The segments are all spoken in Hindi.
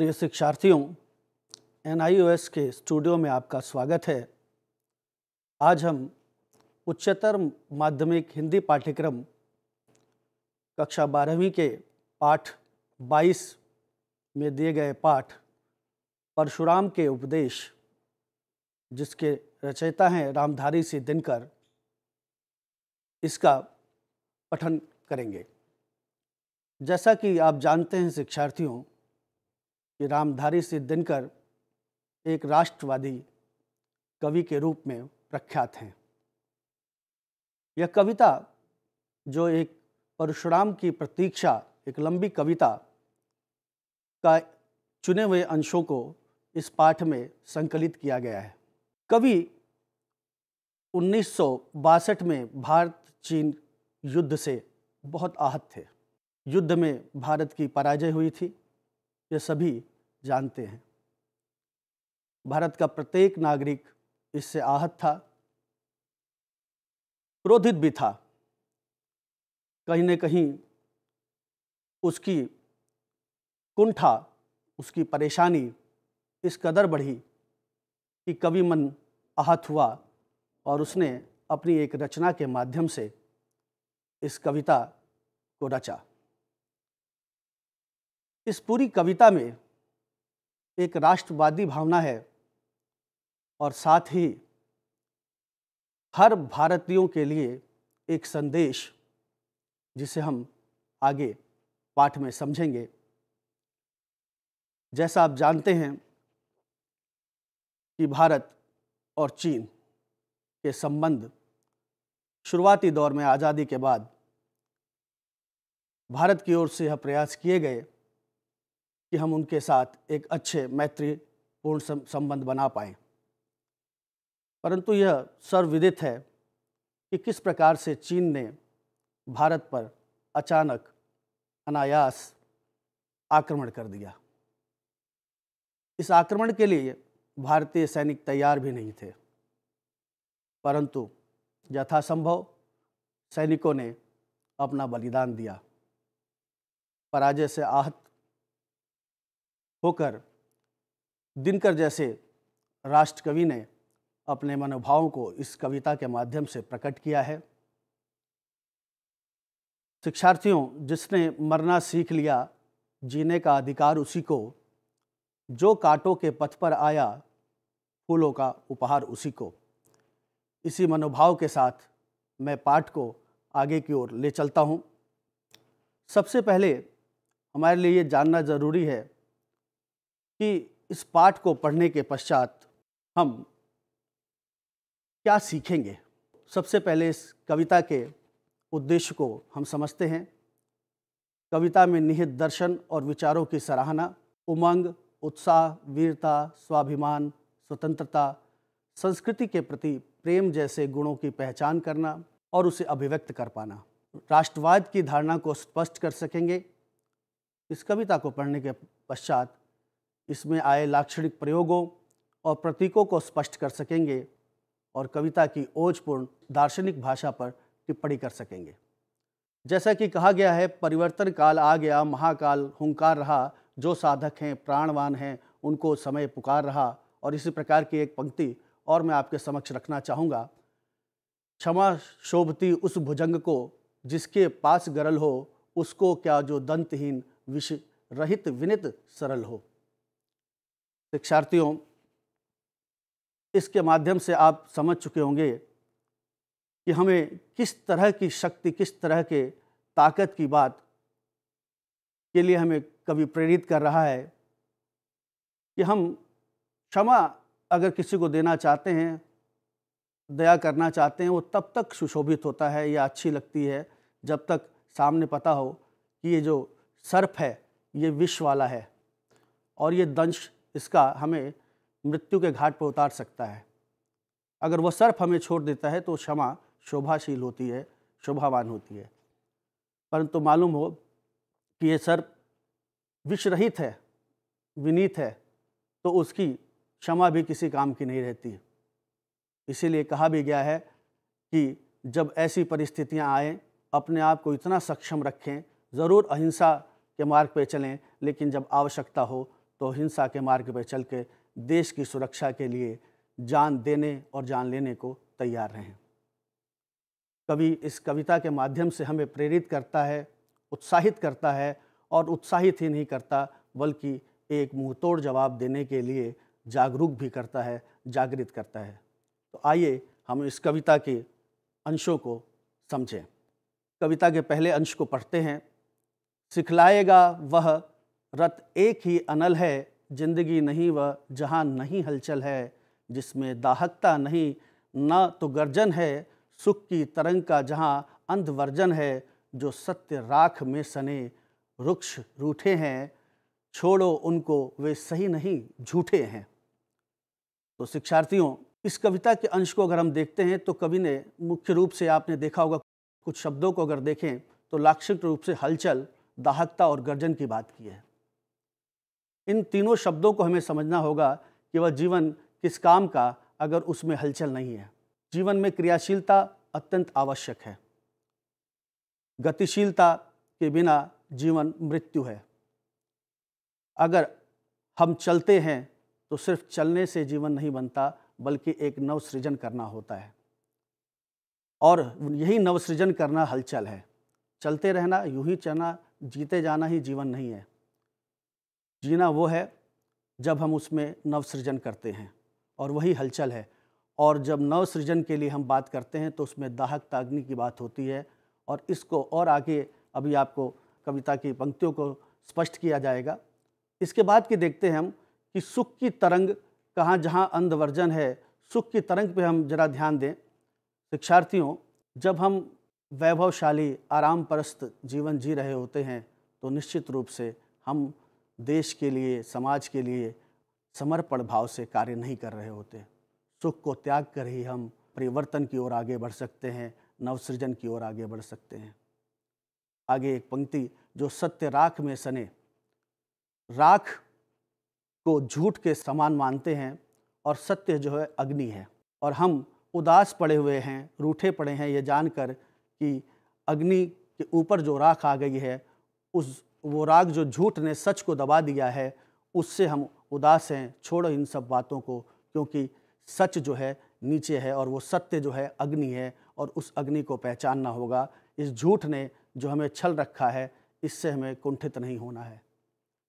प्रिय शिक्षार्थियों एन के स्टूडियो में आपका स्वागत है आज हम उच्चतर माध्यमिक हिंदी पाठ्यक्रम कक्षा बारहवीं के पाठ 22 में दिए गए पाठ परशुराम के उपदेश जिसके रचयिता हैं रामधारी सिंह दिनकर इसका पठन करेंगे जैसा कि आप जानते हैं शिक्षार्थियों कि रामधारी सिंह दिनकर एक राष्ट्रवादी कवि के रूप में प्रख्यात हैं यह कविता जो एक परशुराम की प्रतीक्षा एक लंबी कविता का चुने हुए अंशों को इस पाठ में संकलित किया गया है कवि उन्नीस में भारत चीन युद्ध से बहुत आहत थे युद्ध में भारत की पराजय हुई थी ये सभी जानते हैं भारत का प्रत्येक नागरिक इससे आहत था क्रोधित भी था कहीं न कहीं उसकी कुंठा उसकी परेशानी इस कदर बढ़ी कि कवि मन आहत हुआ और उसने अपनी एक रचना के माध्यम से इस कविता को रचा इस पूरी कविता में एक राष्ट्रवादी भावना है और साथ ही हर भारतीयों के लिए एक संदेश जिसे हम आगे पाठ में समझेंगे जैसा आप जानते हैं कि भारत और चीन के संबंध शुरुआती दौर में आज़ादी के बाद भारत की ओर से यह प्रयास किए गए कि हम उनके साथ एक अच्छे मैत्रीपूर्ण संबंध बना पाए परंतु यह सर्वविदित है कि किस प्रकार से चीन ने भारत पर अचानक अनायास आक्रमण कर दिया इस आक्रमण के लिए भारतीय सैनिक तैयार भी नहीं थे परंतु यथासंभव सैनिकों ने अपना बलिदान दिया पराजय से आहत होकर दिनकर जैसे राष्ट्रकवि ने अपने मनोभावों को इस कविता के माध्यम से प्रकट किया है शिक्षार्थियों जिसने मरना सीख लिया जीने का अधिकार उसी को जो कांटों के पथ पर आया फूलों का उपहार उसी को इसी मनोभाव के साथ मैं पाठ को आगे की ओर ले चलता हूँ सबसे पहले हमारे लिए ये जानना ज़रूरी है कि इस पाठ को पढ़ने के पश्चात हम क्या सीखेंगे सबसे पहले इस कविता के उद्देश्य को हम समझते हैं कविता में निहित दर्शन और विचारों की सराहना उमंग उत्साह वीरता स्वाभिमान स्वतंत्रता संस्कृति के प्रति प्रेम जैसे गुणों की पहचान करना और उसे अभिव्यक्त कर पाना राष्ट्रवाद की धारणा को स्पष्ट कर सकेंगे इस कविता को पढ़ने के पश्चात इसमें आए लाक्षणिक प्रयोगों और प्रतीकों को स्पष्ट कर सकेंगे और कविता की ओजपूर्ण दार्शनिक भाषा पर टिप्पणी कर सकेंगे जैसा कि कहा गया है परिवर्तन काल आ गया महाकाल हुंकार रहा जो साधक हैं प्राणवान हैं उनको समय पुकार रहा और इसी प्रकार की एक पंक्ति और मैं आपके समक्ष रखना चाहूँगा क्षमा शोभती उस भुजंग को जिसके पास गरल हो उसको क्या जो दंतहीन विष रहित विनित सरल हो शिक्षार्थियों इसके माध्यम से आप समझ चुके होंगे कि हमें किस तरह की शक्ति किस तरह के ताकत की बात के लिए हमें कवि प्रेरित कर रहा है कि हम क्षमा अगर किसी को देना चाहते हैं दया करना चाहते हैं वो तब तक सुशोभित होता है या अच्छी लगती है जब तक सामने पता हो कि ये जो सर्प है ये विष वाला है और ये दंश इसका हमें मृत्यु के घाट पर उतार सकता है अगर वह सर्फ हमें छोड़ देता है तो क्षमा शोभाशील होती है शोभावान होती है परंतु मालूम हो कि ये सर्प विषरहित है विनीत है तो उसकी क्षमा भी किसी काम की नहीं रहती इसीलिए कहा भी गया है कि जब ऐसी परिस्थितियां आएँ अपने आप को इतना सक्षम रखें ज़रूर अहिंसा के मार्ग पर चलें लेकिन जब आवश्यकता हो तो हिंसा के मार्ग पर चल के देश की सुरक्षा के लिए जान देने और जान लेने को तैयार रहें कवि इस कविता के माध्यम से हमें प्रेरित करता है उत्साहित करता है और उत्साहित ही नहीं करता बल्कि एक मुंहतोड़ जवाब देने के लिए जागरूक भी करता है जागृत करता है तो आइए हम इस कविता के अंशों को समझें कविता के पहले अंश को पढ़ते हैं सिखलाएगा वह रत एक ही अनल है जिंदगी नहीं व जहाँ नहीं हलचल है जिसमें दाहकता नहीं ना तो गर्जन है सुख की तरंग का जहाँ अंधवर्जन है जो सत्य राख में सने रुक्ष रूठे हैं छोड़ो उनको वे सही नहीं झूठे हैं तो शिक्षार्थियों इस कविता के अंश को अगर हम देखते हैं तो कवि ने मुख्य रूप से आपने देखा होगा कुछ शब्दों को अगर देखें तो लाक्षिक रूप से हलचल दाहकता और गर्जन की बात की है इन तीनों शब्दों को हमें समझना होगा कि वह जीवन किस काम का अगर उसमें हलचल नहीं है जीवन में क्रियाशीलता अत्यंत आवश्यक है गतिशीलता के बिना जीवन मृत्यु है अगर हम चलते हैं तो सिर्फ चलने से जीवन नहीं बनता बल्कि एक नवसृजन करना होता है और यही नवसृजन करना हलचल है चलते रहना यूं ही चलना जीते जाना ही जीवन नहीं है जीना वो है जब हम उसमें नवसृजन करते हैं और वही हलचल है और जब नवसृजन के लिए हम बात करते हैं तो उसमें दाहक ताग्नि की बात होती है और इसको और आगे अभी आपको कविता की पंक्तियों को स्पष्ट किया जाएगा इसके बाद की देखते हैं हम कि सुख की तरंग कहाँ जहाँ अंधवर्जन है सुख की तरंग पे हम जरा ध्यान दें शिक्षार्थियों जब हम वैभवशाली आराम परस्त जीवन जी रहे होते हैं तो निश्चित रूप से हम देश के लिए समाज के लिए समर्पण भाव से कार्य नहीं कर रहे होते सुख को त्याग कर ही हम परिवर्तन की ओर आगे बढ़ सकते हैं नवसृजन की ओर आगे बढ़ सकते हैं आगे एक पंक्ति जो सत्य राख में सने राख को झूठ के समान मानते हैं और सत्य जो है अग्नि है और हम उदास पड़े हुए हैं रूठे पड़े हैं ये जानकर कि अग्नि के ऊपर जो राख आ गई है उस वो राग जो झूठ ने सच को दबा दिया है उससे हम उदास हैं छोड़ो इन सब बातों को क्योंकि सच जो है नीचे है और वो सत्य जो है अग्नि है और उस अग्नि को पहचानना होगा इस झूठ ने जो हमें छल रखा है इससे हमें कुंठित नहीं होना है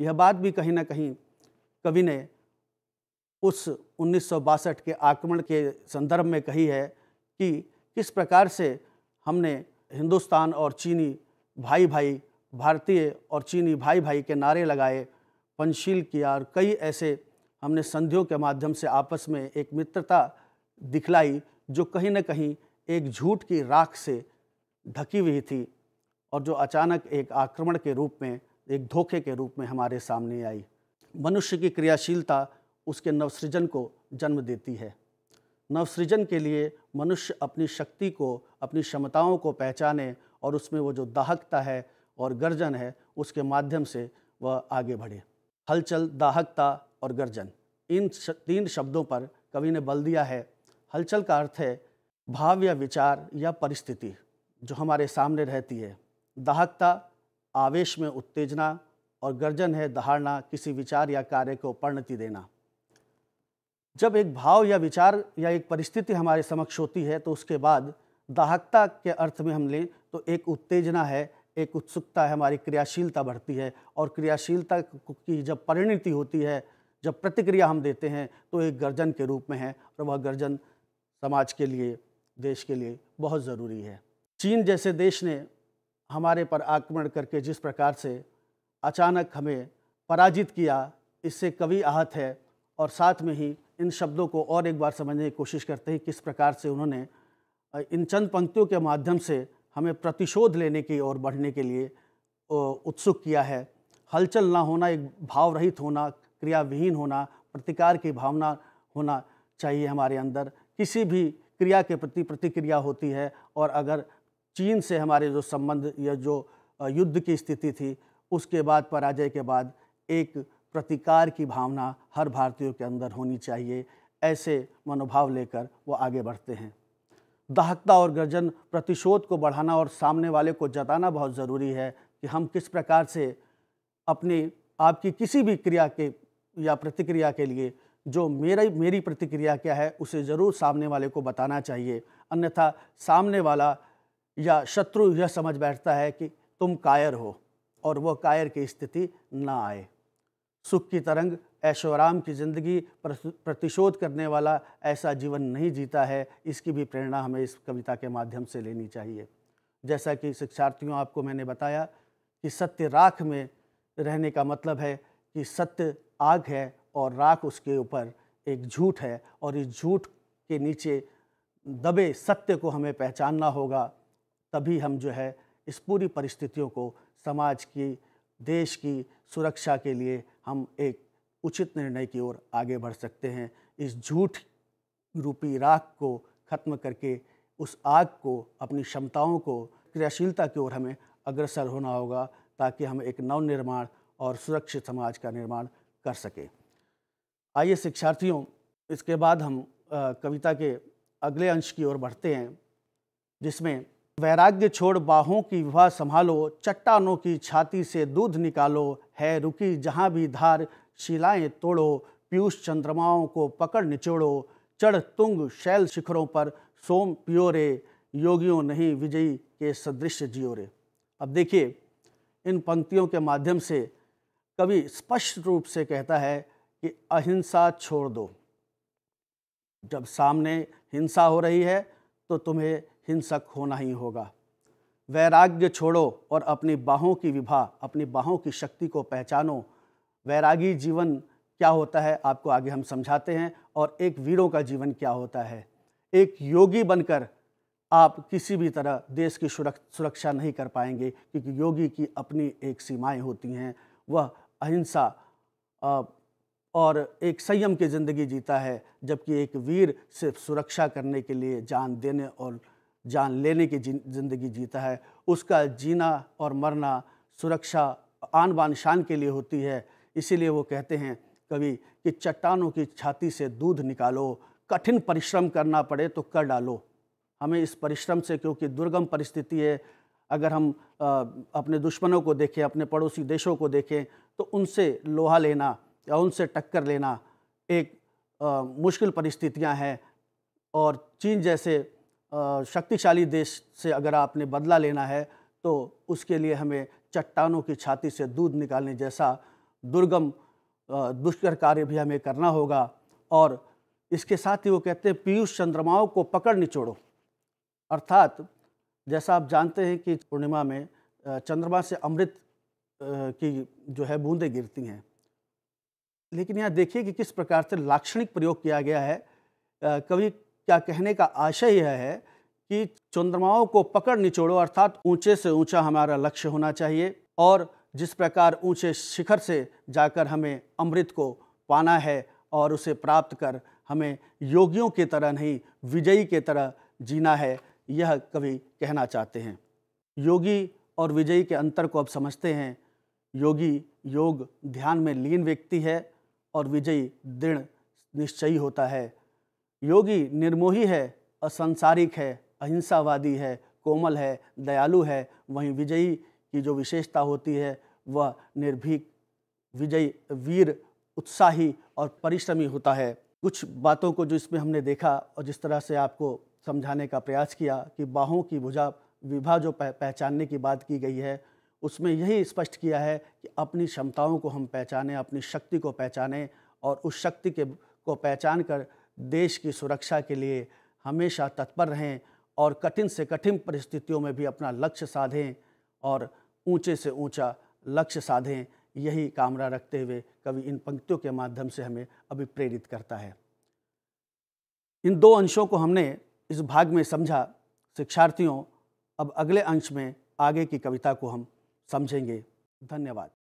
यह बात भी कहीं ना कहीं कवि ने उस उन्नीस के आक्रमण के संदर्भ में कही है कि किस प्रकार से हमने हिंदुस्तान और चीनी भाई भाई भारतीय और चीनी भाई भाई के नारे लगाए पंचशील किया और कई ऐसे हमने संधियों के माध्यम से आपस में एक मित्रता दिखलाई जो कहीं ना कहीं एक झूठ की राख से ढकी हुई थी और जो अचानक एक आक्रमण के रूप में एक धोखे के रूप में हमारे सामने आई मनुष्य की क्रियाशीलता उसके नवसृजन को जन्म देती है नवसृजन के लिए मनुष्य अपनी शक्ति को अपनी क्षमताओं को पहचाने और उसमें वो जो दाहकता है और गर्जन है उसके माध्यम से वह आगे बढ़े हलचल दाहकता और गर्जन इन तीन शब्दों पर कवि ने बल दिया है हलचल का अर्थ है भाव या विचार या परिस्थिति जो हमारे सामने रहती है दाहकता आवेश में उत्तेजना और गर्जन है दहाड़ना किसी विचार या कार्य को परिणति देना जब एक भाव या विचार या एक परिस्थिति हमारे समक्ष होती है तो उसके बाद दाहकता के अर्थ में हम लें तो एक उत्तेजना है एक उत्सुकता है हमारी क्रियाशीलता बढ़ती है और क्रियाशीलता की जब परिणति होती है जब प्रतिक्रिया हम देते हैं तो एक गर्जन के रूप में है और वह गर्जन समाज के लिए देश के लिए बहुत ज़रूरी है चीन जैसे देश ने हमारे पर आक्रमण करके जिस प्रकार से अचानक हमें पराजित किया इससे कवि आहत है और साथ में ही इन शब्दों को और एक बार समझने की कोशिश करते हैं किस प्रकार से उन्होंने इन चंद पंक्तियों के माध्यम से हमें प्रतिशोध लेने की ओर बढ़ने के लिए उत्सुक किया है हलचल ना होना एक भाव रहित होना क्रिया विहीन होना प्रतिकार की भावना होना चाहिए हमारे अंदर किसी भी क्रिया के प्रति प्रतिक्रिया होती है और अगर चीन से हमारे जो संबंध या जो युद्ध की स्थिति थी उसके बाद पराजय के बाद एक प्रतिकार की भावना हर भारतीयों के अंदर होनी चाहिए ऐसे मनोभाव लेकर वो आगे बढ़ते हैं दाहकता और गर्जन प्रतिशोध को बढ़ाना और सामने वाले को जताना बहुत ज़रूरी है कि हम किस प्रकार से अपने आपकी किसी भी क्रिया के या प्रतिक्रिया के लिए जो मेरा मेरी प्रतिक्रिया क्या है उसे ज़रूर सामने वाले को बताना चाहिए अन्यथा सामने वाला या शत्रु यह समझ बैठता है कि तुम कायर हो और वह कायर की स्थिति ना आए सुख की तरंग ऐशोराम की ज़िंदगी प्रतिशोध करने वाला ऐसा जीवन नहीं जीता है इसकी भी प्रेरणा हमें इस कविता के माध्यम से लेनी चाहिए जैसा कि शिक्षार्थियों आपको मैंने बताया कि सत्य राख में रहने का मतलब है कि सत्य आग है और राख उसके ऊपर एक झूठ है और इस झूठ के नीचे दबे सत्य को हमें पहचानना होगा तभी हम जो है इस पूरी परिस्थितियों को समाज की देश की सुरक्षा के लिए हम एक उचित निर्णय की ओर आगे बढ़ सकते हैं इस झूठ रूपी राख को खत्म करके उस आग को अपनी क्षमताओं को क्रियाशीलता की ओर हमें अग्रसर होना होगा ताकि हम एक नवनिर्माण और सुरक्षित समाज का निर्माण कर सकें आइए शिक्षार्थियों इसके बाद हम कविता के अगले अंश की ओर बढ़ते हैं जिसमें वैराग्य छोड़ बाहों की विवाह संभालो चट्टानों की छाती से दूध निकालो है रुकी जहाँ भी धार शिलाएं तोड़ो पीयूष चंद्रमाओं को पकड़ निचोड़ो चढ़ तुंग शैल शिखरों पर सोम पियोरे योगियों नहीं विजयी के सदृश जियोरे अब देखिए इन पंक्तियों के माध्यम से कवि स्पष्ट रूप से कहता है कि अहिंसा छोड़ दो जब सामने हिंसा हो रही है तो तुम्हें हिंसक होना ही होगा वैराग्य छोड़ो और अपनी बाहों की विभा अपनी बाहों की शक्ति को पहचानो वैरागी जीवन क्या होता है आपको आगे हम समझाते हैं और एक वीरों का जीवन क्या होता है एक योगी बनकर आप किसी भी तरह देश की सुरक्षा नहीं कर पाएंगे क्योंकि योगी की अपनी एक सीमाएं होती हैं वह अहिंसा और एक संयम की ज़िंदगी जीता है जबकि एक वीर सिर्फ सुरक्षा करने के लिए जान देने और जान लेने की ज़िंदगी जीता है उसका जीना और मरना सुरक्षा आन बान शान के लिए होती है इसीलिए वो कहते हैं कभी कि चट्टानों की छाती से दूध निकालो कठिन परिश्रम करना पड़े तो कर डालो हमें इस परिश्रम से क्योंकि दुर्गम परिस्थिति है अगर हम आ, अपने दुश्मनों को देखें अपने पड़ोसी देशों को देखें तो उनसे लोहा लेना या उनसे टक्कर लेना एक आ, मुश्किल परिस्थितियां हैं और चीन जैसे शक्तिशाली देश से अगर आपने बदला लेना है तो उसके लिए हमें चट्टानों की छाती से दूध निकालने जैसा दुर्गम दुष्कर कार्य भी हमें करना होगा और इसके साथ ही वो कहते हैं पीयूष चंद्रमाओं को पकड़ निचोड़ो अर्थात जैसा आप जानते हैं कि पूर्णिमा में चंद्रमा से अमृत की जो है बूंदें गिरती हैं लेकिन यहाँ देखिए कि किस प्रकार से लाक्षणिक प्रयोग किया गया है कवि क्या कहने का आशय यह है कि चंद्रमाओं को पकड़ निचोड़ो अर्थात ऊंचे से ऊंचा हमारा लक्ष्य होना चाहिए और जिस प्रकार ऊंचे शिखर से जाकर हमें अमृत को पाना है और उसे प्राप्त कर हमें योगियों के तरह नहीं विजयी के तरह जीना है यह कवि कहना चाहते हैं योगी और विजयी के अंतर को अब समझते हैं योगी योग ध्यान में लीन व्यक्ति है और विजयी दृढ़ निश्चयी होता है योगी निर्मोही है असंसारिक है अहिंसावादी है कोमल है दयालु है वहीं विजयी की जो विशेषता होती है वह निर्भीक विजयी वीर उत्साही और परिश्रमी होता है कुछ बातों को जो इसमें हमने देखा और जिस तरह से आपको समझाने का प्रयास किया कि बाहों की भुजा विभा जो पहचानने की बात की गई है उसमें यही स्पष्ट किया है कि अपनी क्षमताओं को हम पहचानें अपनी शक्ति को पहचानें और उस शक्ति के को पहचान कर देश की सुरक्षा के लिए हमेशा तत्पर रहें और कठिन से कठिन परिस्थितियों में भी अपना लक्ष्य साधें और ऊंचे से ऊंचा लक्ष्य साधें यही कामना रखते हुए कवि इन पंक्तियों के माध्यम से हमें अभी प्रेरित करता है इन दो अंशों को हमने इस भाग में समझा शिक्षार्थियों अब अगले अंश में आगे की कविता को हम समझेंगे धन्यवाद